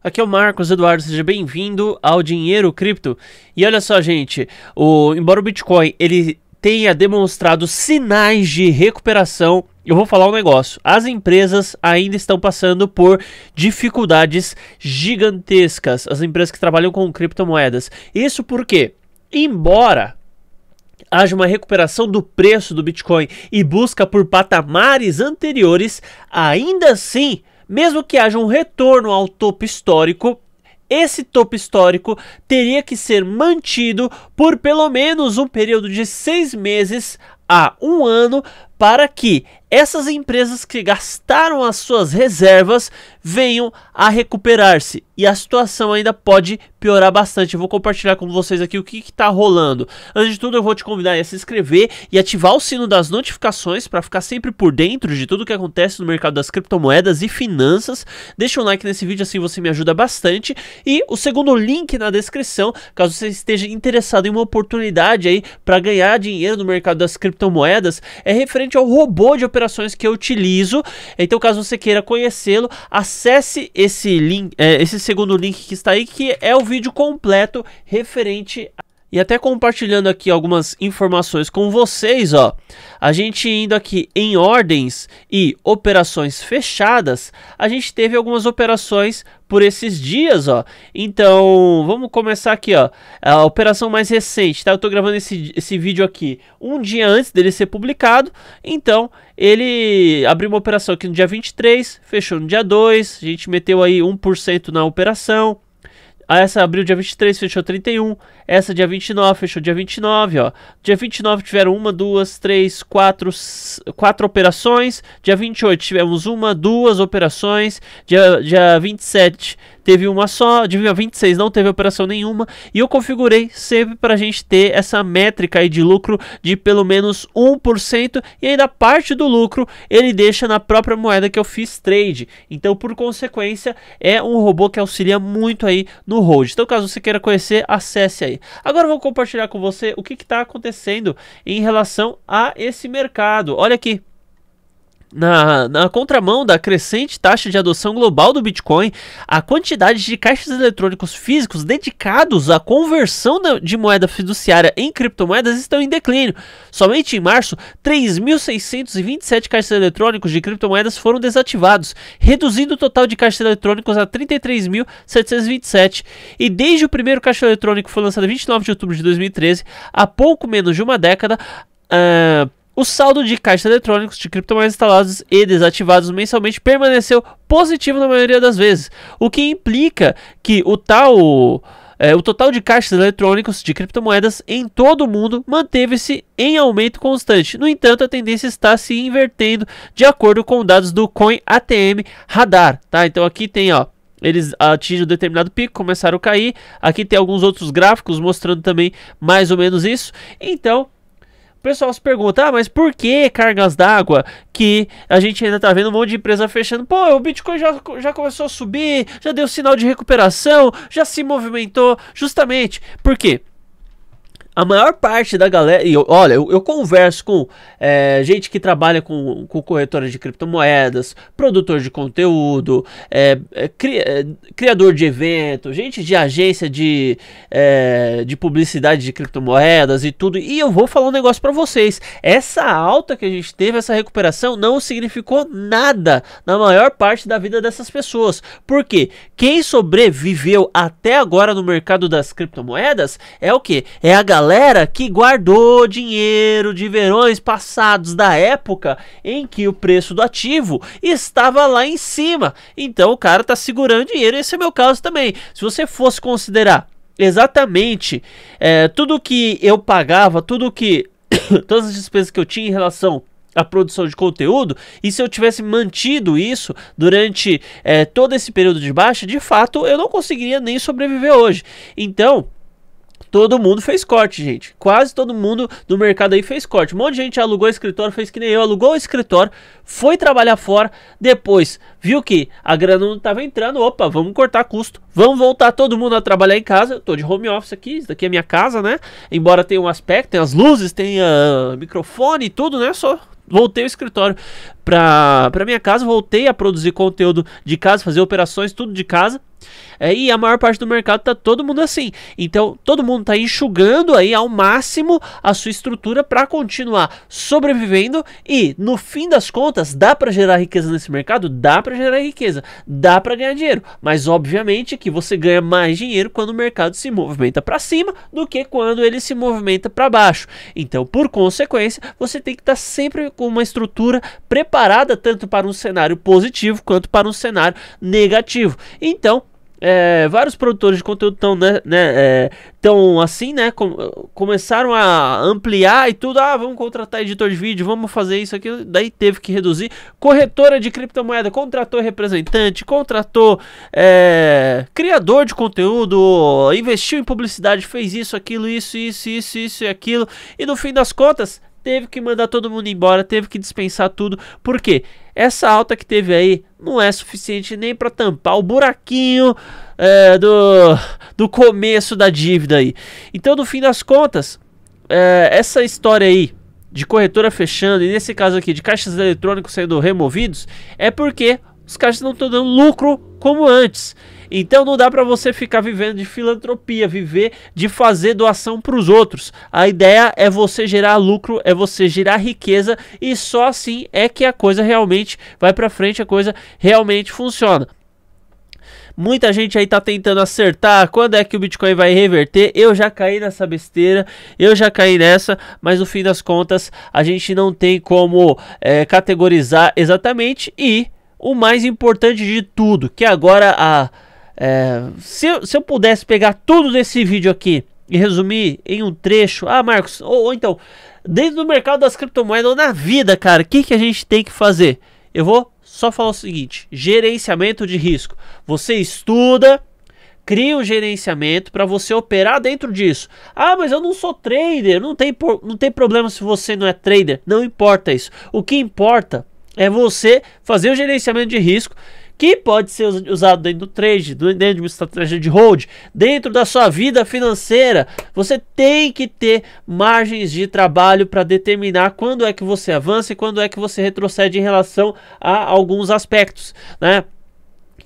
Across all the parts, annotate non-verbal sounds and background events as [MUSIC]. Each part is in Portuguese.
Aqui é o Marcos Eduardo, seja bem-vindo ao Dinheiro Cripto. E olha só, gente, o, embora o Bitcoin ele tenha demonstrado sinais de recuperação, eu vou falar um negócio. As empresas ainda estão passando por dificuldades gigantescas, as empresas que trabalham com criptomoedas. Isso porque, embora haja uma recuperação do preço do Bitcoin e busca por patamares anteriores, ainda assim mesmo que haja um retorno ao topo histórico, esse topo histórico teria que ser mantido por pelo menos um período de seis meses a um ano para que essas empresas que gastaram as suas reservas venham a recuperar-se. E a situação ainda pode piorar bastante. Eu vou compartilhar com vocês aqui o que está rolando. Antes de tudo, eu vou te convidar a se inscrever e ativar o sino das notificações para ficar sempre por dentro de tudo que acontece no mercado das criptomoedas e finanças. Deixa um like nesse vídeo, assim você me ajuda bastante. E o segundo link na descrição, caso você esteja interessado em uma oportunidade aí para ganhar dinheiro no mercado das criptomoedas, é referente é o robô de operações que eu utilizo. Então, caso você queira conhecê-lo, acesse esse link, é, esse segundo link que está aí, que é o vídeo completo referente a e até compartilhando aqui algumas informações com vocês, ó. A gente indo aqui em ordens e operações fechadas, a gente teve algumas operações por esses dias, ó. Então, vamos começar aqui, ó. A operação mais recente, tá? Eu tô gravando esse, esse vídeo aqui um dia antes dele ser publicado. Então, ele abriu uma operação aqui no dia 23, fechou no dia 2. A gente meteu aí 1% na operação. Ah, essa abriu dia 23, fechou 31. Essa dia 29, fechou dia 29, ó. Dia 29 tiveram uma, duas, três, quatro, quatro operações. Dia 28 tivemos uma, duas operações. Dia, dia 27 teve uma só, de 26 não teve operação nenhuma, e eu configurei sempre para a gente ter essa métrica aí de lucro de pelo menos 1%, e ainda parte do lucro ele deixa na própria moeda que eu fiz trade. Então, por consequência, é um robô que auxilia muito aí no hold. Então, caso você queira conhecer, acesse aí. Agora eu vou compartilhar com você o que está acontecendo em relação a esse mercado. Olha aqui. Na, na, contramão da crescente taxa de adoção global do Bitcoin, a quantidade de caixas eletrônicos físicos dedicados à conversão de moeda fiduciária em criptomoedas estão em declínio. Somente em março, 3.627 caixas eletrônicos de criptomoedas foram desativados, reduzindo o total de caixas eletrônicos a 33.727. E desde o primeiro caixa eletrônico foi lançado em 29 de outubro de 2013, há pouco menos de uma década, uh, o saldo de caixas eletrônicos de criptomoedas instalados e desativados mensalmente permaneceu positivo na maioria das vezes, o que implica que o tal é, o total de caixas eletrônicos de criptomoedas em todo o mundo manteve-se em aumento constante. No entanto, a tendência está se invertendo de acordo com dados do Coin ATM Radar, tá? Então aqui tem, ó, eles atingem um determinado pico, começaram a cair. Aqui tem alguns outros gráficos mostrando também mais ou menos isso. Então, o pessoal se pergunta, ah, mas por que cargas d'água que a gente ainda tá vendo um monte de empresa fechando? Pô, o Bitcoin já, já começou a subir, já deu sinal de recuperação, já se movimentou. Justamente, por quê? A maior parte da galera. E eu, olha, eu, eu converso com é, gente que trabalha com, com corretora de criptomoedas, produtor de conteúdo, é, é, cri, é, criador de evento, gente de agência de, é, de publicidade de criptomoedas e tudo. E eu vou falar um negócio para vocês. Essa alta que a gente teve, essa recuperação, não significou nada na maior parte da vida dessas pessoas. Porque quem sobreviveu até agora no mercado das criptomoedas é o que? É a galera galera que guardou dinheiro de verões passados da época em que o preço do ativo estava lá em cima. Então o cara tá segurando dinheiro. Esse é meu caso também. Se você fosse considerar exatamente é, tudo que eu pagava, tudo que [COUGHS] todas as despesas que eu tinha em relação à produção de conteúdo, e se eu tivesse mantido isso durante é, todo esse período de baixa, de fato eu não conseguiria nem sobreviver hoje. Então, Todo mundo fez corte, gente. Quase todo mundo do mercado aí fez corte. Um monte de gente alugou escritório, fez que nem eu, alugou o escritório, foi trabalhar fora, depois viu que a grana não estava entrando, opa, vamos cortar custo, vamos voltar todo mundo a trabalhar em casa. Eu tô de home office aqui, isso daqui é minha casa, né? Embora tenha um aspecto, tem as luzes, tem uh, microfone e tudo, né? Só voltei o escritório pra, pra minha casa, voltei a produzir conteúdo de casa, fazer operações, tudo de casa. É, e a maior parte do mercado tá todo mundo assim. Então, todo mundo tá enxugando aí ao máximo a sua estrutura para continuar sobrevivendo e no fim das contas dá para gerar riqueza nesse mercado, dá para gerar riqueza, dá para ganhar dinheiro, mas obviamente que você ganha mais dinheiro quando o mercado se movimenta para cima do que quando ele se movimenta para baixo. Então, por consequência, você tem que estar tá sempre com uma estrutura preparada preparada tanto para um cenário positivo quanto para um cenário negativo. Então, é, vários produtores de conteúdo estão né, né, é, tão assim, né? Com, começaram a ampliar e tudo. Ah, vamos contratar editor de vídeo, vamos fazer isso aqui. Daí teve que reduzir. Corretora de criptomoeda contratou representante, contratou é, criador de conteúdo, investiu em publicidade, fez isso, aquilo, isso, isso, isso, isso e aquilo. E no fim das contas, teve que mandar todo mundo embora, teve que dispensar tudo. Por quê? Essa alta que teve aí não é suficiente nem para tampar o buraquinho é, do, do começo da dívida aí. Então, no fim das contas, é, essa história aí de corretora fechando, e nesse caso aqui de caixas eletrônicos sendo removidos, é porque os caixas não estão dando lucro como antes. Então não dá para você ficar vivendo de filantropia, viver de fazer doação para os outros. A ideia é você gerar lucro, é você gerar riqueza e só assim é que a coisa realmente vai para frente, a coisa realmente funciona. Muita gente aí tá tentando acertar quando é que o Bitcoin vai reverter. Eu já caí nessa besteira, eu já caí nessa, mas no fim das contas a gente não tem como é, categorizar exatamente. E o mais importante de tudo, que agora a é, se, eu, se eu pudesse pegar tudo desse vídeo aqui e resumir em um trecho. Ah, Marcos, ou, ou então, dentro do mercado das criptomoedas ou na vida, cara, o que, que a gente tem que fazer? Eu vou só falar o seguinte: gerenciamento de risco. Você estuda, cria um gerenciamento para você operar dentro disso. Ah, mas eu não sou trader. Não tem, não tem problema se você não é trader. Não importa isso. O que importa é você fazer o gerenciamento de risco que pode ser usado dentro do trade, dentro de uma estratégia de hold, dentro da sua vida financeira. Você tem que ter margens de trabalho para determinar quando é que você avança e quando é que você retrocede em relação a alguns aspectos, né?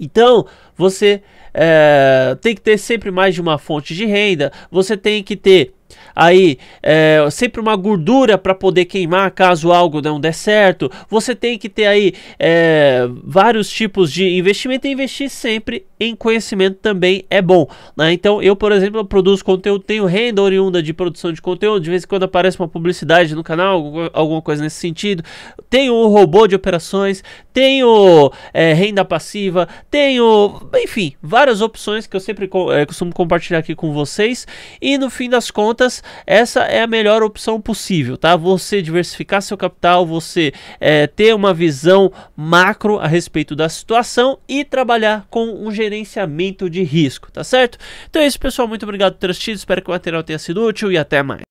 Então, você é, tem que ter sempre mais de uma fonte de renda, você tem que ter aí é, sempre uma gordura para poder queimar caso algo não der certo. Você tem que ter aí é, vários tipos de investimento e investir sempre em conhecimento também é bom. Né? Então eu, por exemplo, produzo conteúdo, tenho renda oriunda de produção de conteúdo, de vez em quando aparece uma publicidade no canal, alguma coisa nesse sentido. Tenho um robô de operações, tenho é, renda passiva, tenho, enfim, várias opções que eu sempre co é, costumo compartilhar aqui com vocês. E no fim das contas, essa é a melhor opção possível, tá? Você diversificar seu capital, você é, ter uma visão macro a respeito da situação e trabalhar com um gerenciamento de risco, tá certo? Então é isso, pessoal. Muito obrigado por ter assistido. Espero que o material tenha sido útil e até mais.